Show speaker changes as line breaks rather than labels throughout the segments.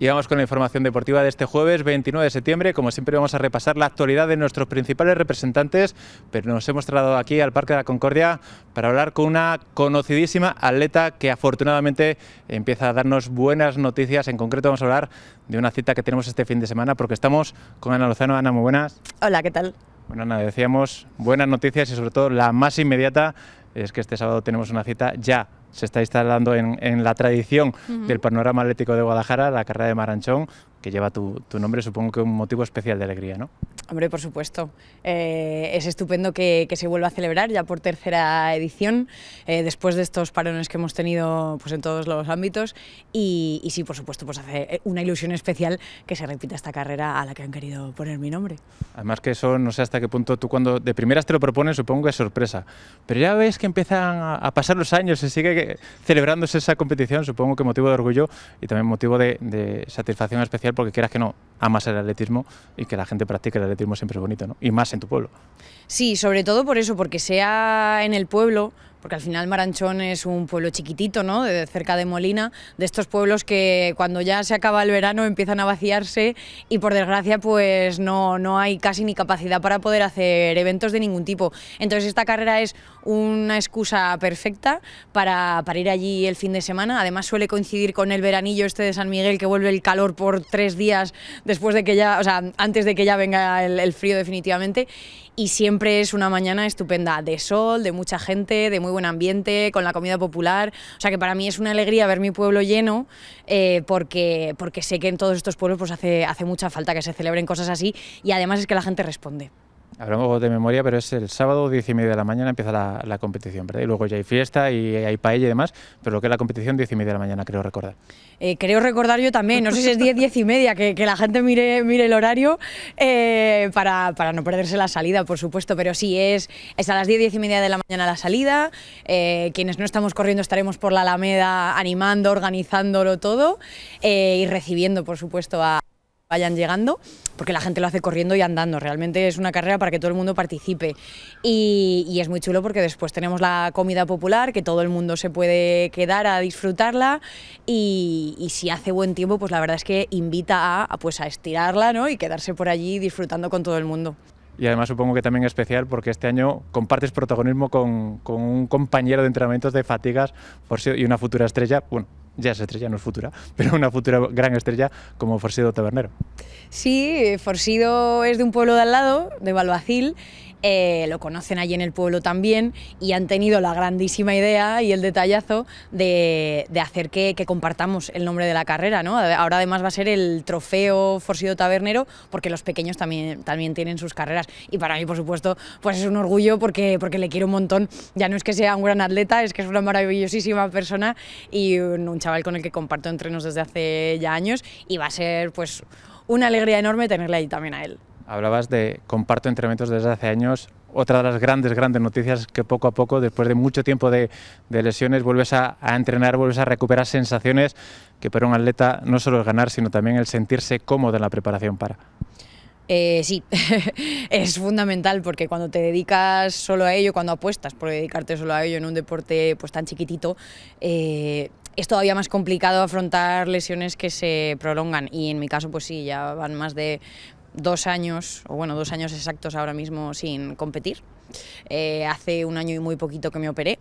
Y vamos con la información deportiva de este jueves 29 de septiembre. Como siempre vamos a repasar la actualidad de nuestros principales representantes, pero nos hemos trasladado aquí al Parque de la Concordia para hablar con una conocidísima atleta que afortunadamente empieza a darnos buenas noticias. En concreto vamos a hablar de una cita que tenemos este fin de semana porque estamos con Ana Lozano. Ana, muy buenas. Hola, ¿qué tal? Bueno, Ana, decíamos buenas noticias y sobre todo la más inmediata es que este sábado tenemos una cita ya se está instalando en, la tradición del panorama atlético de Guadalajara, la carrera de Maranchón, que lleva tu, nombre, supongo que un motivo especial de alegría, ¿no?
Hombre, por supuesto. Eh, es estupendo que, se vuelva a celebrar ya por tercera edición, eh, después de estos parones que hemos tenido pues, en todos los ámbitos. Y, sí, por supuesto, pues hace eh, una ilusión especial que se repita esta carrera a la que han querido poner mi nombre.
Además que eso, no sé hasta qué punto, tú cuando de primeras te lo propones, supongo que es sorpresa. Pero ya ves que empiezan a, pasar los años, se sigue celebrándose esa competición, supongo que motivo de orgullo y también motivo de satisfacción especial porque quieras que no amas el atletismo y que la gente practique el atletismo siempre es bonito, ¿no? Y más en tu pueblo.
Sí, sobre todo por eso, porque sea en el pueblo, porque al final Maranchón es un pueblo chiquitito, ¿no? De cerca de Molina, de estos pueblos que cuando ya se acaba el verano empiezan a vaciarse y por desgracia pues no, no hay casi ni capacidad para poder hacer eventos de ningún tipo. Entonces esta carrera es una excusa perfecta para, para ir allí el fin de semana. Además suele coincidir con el veranillo este de San Miguel que vuelve el calor por tres días después de que ya, o sea, antes de que ya venga el frío definitivamente y siempre es una mañana estupenda, de sol, de mucha gente, de muy buen ambiente, con la comida popular. O sea que para mí es una alegría ver mi pueblo lleno eh, porque, porque sé que en todos estos pueblos pues hace, hace mucha falta que se celebren cosas así y además es que la gente responde
hablamos de memoria, pero es el sábado, 10 y media de la mañana empieza la, competición, ¿verdad? Y luego ya hay fiesta y hay paella y demás, pero lo que es la competición, 10 y media de la mañana, creo recordar.
Eh, creo recordar yo también, no sé si es 10, 10 y media, que, la gente mire, mire el horario eh, para, no perderse la salida, por supuesto, pero sí, es, es a las 10, 10 y media de la mañana la salida, eh, quienes no estamos corriendo estaremos por la Alameda animando, organizándolo todo y recibiendo, por supuesto, a, vayan llegando, porque la gente lo hace corriendo y andando. Realmente es una carrera para que todo el mundo participe. Y, es muy chulo porque después tenemos la comida popular, que todo el mundo se puede quedar a disfrutarla. Y, si hace buen tiempo, pues la verdad es que invita a, pues, a estirarla ¿no? y quedarse por allí disfrutando con todo el mundo.
Y además supongo que también es especial porque este año compartes protagonismo con, un compañero de entrenamientos de fatigas por y una futura estrella, ya es estrella, no es futura, pero una futura gran estrella como Forcido Tabernero.
Sí, Forcido es de un pueblo de al lado, de Balbacil, eh, lo conocen allí en el pueblo también y han tenido la grandísima idea y el detallazo de, hacer que, compartamos el nombre de la carrera. ¿no? Ahora además va a ser el trofeo Forcido Tabernero porque los pequeños también, también tienen sus carreras y para mí por supuesto pues es un orgullo porque, porque le quiero un montón. Ya no es que sea un gran atleta, es que es una maravillosísima persona y un, chaval con el que comparto entrenos desde hace ya años y va a ser pues una alegría enorme tenerle ahí también a él.
Hablabas de comparto entrenamientos desde hace años. Otra de las grandes, grandes noticias que poco a poco, después de mucho tiempo de, lesiones, vuelves a, entrenar, vuelves a recuperar sensaciones que para un atleta no solo es ganar, sino también el sentirse cómodo en la preparación para.
Eh, sí, es fundamental porque cuando te dedicas solo a ello, cuando apuestas por dedicarte solo a ello en un deporte pues tan chiquitito, eh, es todavía más complicado afrontar lesiones que se prolongan y en mi caso pues sí, ya van más de dos años, o bueno, dos años exactos ahora mismo sin competir. Eh, hace un año y muy poquito que me operé.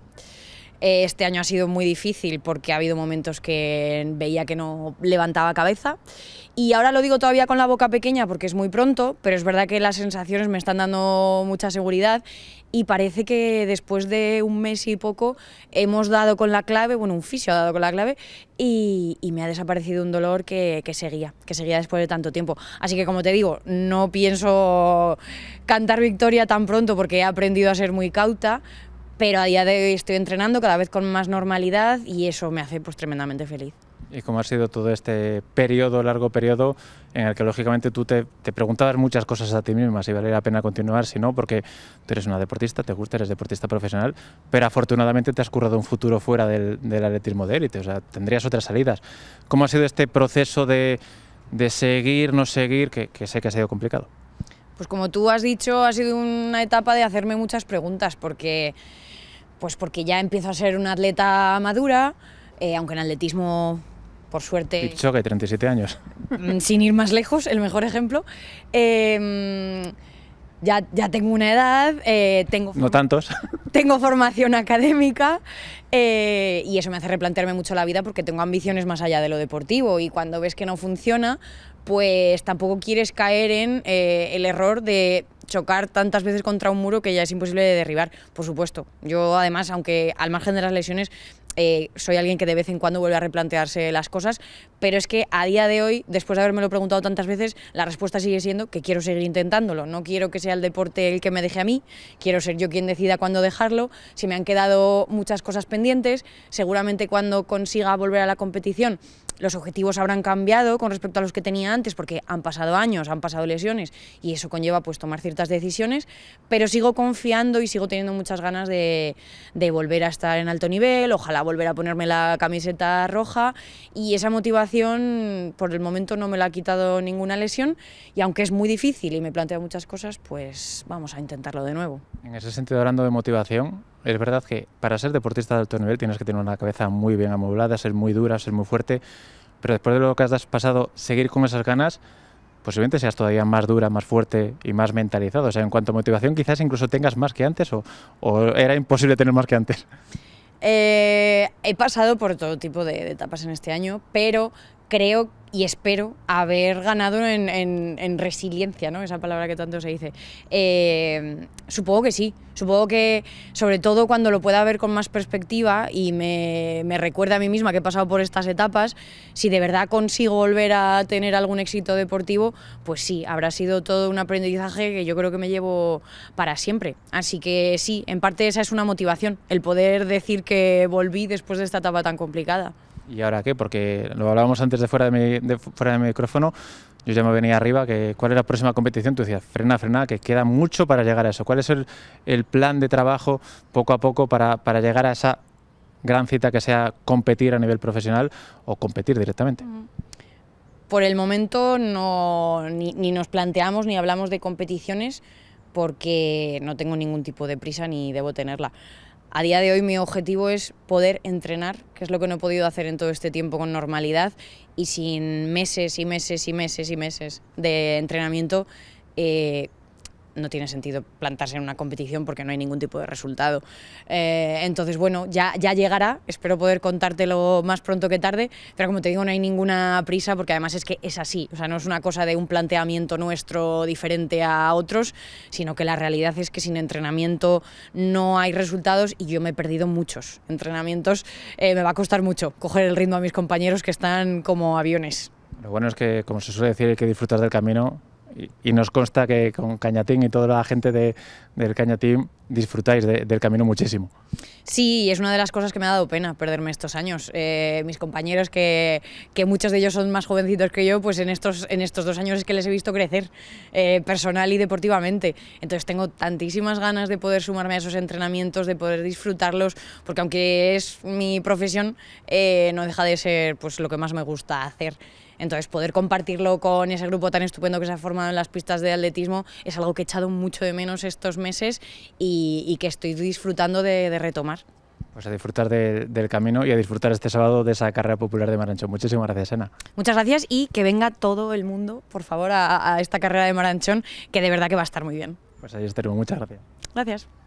Este año ha sido muy difícil porque ha habido momentos que veía que no levantaba cabeza y ahora lo digo todavía con la boca pequeña porque es muy pronto, pero es verdad que las sensaciones me están dando mucha seguridad y parece que después de un mes y poco hemos dado con la clave, bueno, un fisio ha dado con la clave y, me ha desaparecido un dolor que, que, seguía, que seguía después de tanto tiempo. Así que como te digo, no pienso cantar victoria tan pronto porque he aprendido a ser muy cauta, pero a día de hoy estoy entrenando cada vez con más normalidad y eso me hace pues tremendamente feliz.
¿Y cómo ha sido todo este periodo, largo periodo, en el que lógicamente tú te, te preguntabas muchas cosas a ti misma, si valía la pena continuar, si no, porque tú eres una deportista, te gusta, eres deportista profesional, pero afortunadamente te has currado un futuro fuera del, atletismo de élite, o sea, tendrías otras salidas. ¿Cómo ha sido este proceso de, de seguir, no seguir, que, que sé que ha sido complicado?
Pues como tú has dicho, ha sido una etapa de hacerme muchas preguntas, porque pues porque ya empiezo a ser una atleta madura, eh, aunque en atletismo, por suerte... que
37 años.
Mm, sin ir más lejos, el mejor ejemplo. Em, ya, ya, tengo una edad, eh, tengo... No tantos. Tengo formación académica eh, y eso me hace replantearme mucho la vida porque tengo ambiciones más allá de lo deportivo y cuando ves que no funciona, pues tampoco quieres caer en el error de chocar tantas veces contra un muro que ya es imposible de derribar, por supuesto. Yo además, aunque al margen de las lesiones, eh, soy alguien que de vez en cuando vuelve a replantearse las cosas, pero es que a día de hoy, después de haberme lo preguntado tantas veces, la respuesta sigue siendo que quiero seguir intentándolo, no quiero que sea el deporte el que me deje a mí, quiero ser yo quien decida cuándo dejarlo, Si me han quedado muchas cosas pendientes, seguramente cuando consiga volver a la competición los objetivos habrán cambiado con respecto a los que tenía antes porque han pasado años, han pasado lesiones y eso conlleva pues tomar ciertas decisiones, pero sigo confiando y sigo teniendo muchas ganas de, de volver a estar en alto nivel, ojalá volver a ponerme la camiseta roja y esa motivación por el momento no me la ha quitado ninguna lesión y aunque es muy difícil y me plantea muchas cosas, pues vamos a intentarlo de nuevo.
En ese sentido, hablando de motivación, es verdad que para ser deportista de alto nivel tienes que tener una cabeza muy bien amoblada, ser muy dura, ser muy fuerte pero después de lo que has pasado, seguir con esas ganas, posiblemente seas todavía más dura, más fuerte y más mentalizado. O sea, en cuanto a motivación, quizás incluso tengas más que antes o, era imposible tener más que antes.
Eh, he pasado por todo tipo de, etapas en este año, pero creo y espero haber ganado en, resiliencia, ¿no? Esa palabra que tanto se dice. Eh, supongo que sí. Supongo que, sobre todo cuando lo pueda ver con más perspectiva y me recuerda a mí misma que he pasado por estas etapas, si de verdad consigo volver a tener algún éxito deportivo, pues sí, habrá sido todo un aprendizaje que yo creo que me llevo para siempre. Así que sí, en parte esa es una motivación, el poder decir que volví después de esta etapa tan complicada.
¿y ahora qué? Porque lo hablábamos antes de fuera de, mi, fuera de micrófono, yo ya me venía arriba, que cuál es la próxima competición, tú decías, frena, frena, que queda mucho para llegar a eso. ¿Cuál es el, plan de trabajo poco a poco para, llegar a esa gran cita que sea competir a nivel profesional o competir directamente?
por el momento no, ni, nos planteamos ni hablamos de competiciones porque no tengo ningún tipo de prisa ni debo tenerla. A día de hoy mi objetivo es poder entrenar, que es lo que no he podido hacer en todo este tiempo con normalidad y sin meses y meses y meses y meses de entrenamiento eh, no tiene sentido plantarse en una competición porque no hay ningún tipo de resultado. Eh, entonces, bueno, ya, ya llegará, espero poder contártelo más pronto que tarde, pero como te digo, no hay ninguna prisa porque además es que es así, o sea, no es una cosa de un planteamiento nuestro diferente a otros, sino que la realidad es que sin entrenamiento no hay resultados y yo me he perdido muchos entrenamientos, eh, me va a costar mucho coger el ritmo a mis compañeros que están como aviones.
Lo bueno es que, como se suele decir, hay que disfrutar del camino y, nos consta que con Cañatín y toda la gente de, del Cañatín disfrutáis del camino muchísimo.
Sí, es una de las cosas que me ha dado pena perderme estos años. Eh, mis compañeros, que, que, muchos de ellos son más jovencitos que yo, pues en estos, en estos dos años es que les he visto crecer eh, personal y deportivamente. Entonces tengo tantísimas ganas de poder sumarme a esos entrenamientos, de poder disfrutarlos, porque aunque es mi profesión, eh, no deja de ser pues, lo que más me gusta hacer. Entonces, poder compartirlo con ese grupo tan estupendo que se ha formado en las pistas de atletismo es algo que he echado mucho de menos estos meses y, que estoy disfrutando de, retomar.
Pues a disfrutar del camino y a disfrutar este sábado de esa carrera popular de Maranchón. Muchísimas gracias, Ana.
Muchas gracias y que venga todo el mundo, por favor, a, a esta carrera de Maranchón, que de verdad que va a estar muy bien.
Pues ahí estaremos. Muchas gracias.
Gracias.